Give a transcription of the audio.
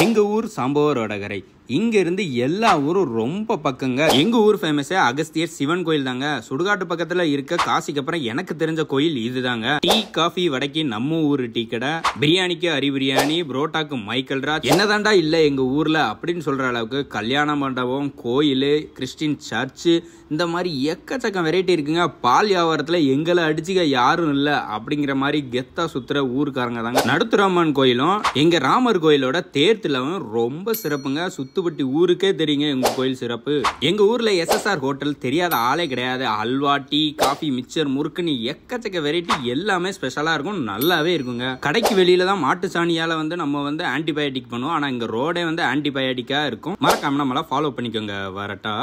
எங்கள் ஊர் சாம்பவர் வடகரை இங்கேருந்து எல்லா ஊரும் ரொம்ப பக்கங்க எங்கள் ஊர் ஃபேமஸே அகஸ்தியர் சிவன் கோயில் தாங்க சுடுகாட்டு பக்கத்தில் இருக்க காசிக்கு அப்புறம் எனக்கு தெரிஞ்ச கோயில் இதுதாங்க டீ காஃபி வடக்கி நம்ம ஊர் டீ கடை பிரியாணிக்கு அரி பிரியாணி புரோட்டாக்கு மைக்கேல் ராஜ் என்னதாண்டா இல்லை எங்கள் ஊரில் அப்படின்னு சொல்கிற அளவுக்கு கல்யாண மண்டபம் கோயில் கிறிஸ்டின் சர்ச்சு இந்த மாதிரி எக்கச்சக்கம் வெரைட்டி இருக்குங்க பால் வியாபாரத்தில் எங்களை அடிச்சுக்க யாரும் இல்லை அப்படிங்கிற மாதிரி கெத்தா சுத்துற ஊருக்காரங்க தாங்க நடுத்துராமன் கோயிலும் எங்கள் ராமர் கோயிலோட தேர் எயித்து ரொம்ப சிறப்புங்க சுத்துப்பட்டி ஊருக்கே தெரியுங்க எங்கள் கோயில் சிறப்பு எங்கள் ஊரில் எஸ்எஸ்ஆர் ஹோட்டல் தெரியாத ஆளே கிடையாது அல்வா டீ காஃபி மிக்சர் முறுக்குன்னு எக்கச்சக்க வெரைட்டி எல்லாமே ஸ்பெஷலாக இருக்கும் நல்லாவே இருக்குங்க கடைக்கு வெளியில தான் மாட்டு சாணியால் வந்து நம்ம வந்து ஆன்டிபயோட்டிக் பண்ணுவோம் ஆனால் இங்கே ரோடே வந்து ஆன்டிபயோட்டிக்காக இருக்கும் மறக்காம நம்மளா ஃபாலோ பண்ணிக்கோங்க வரட்டா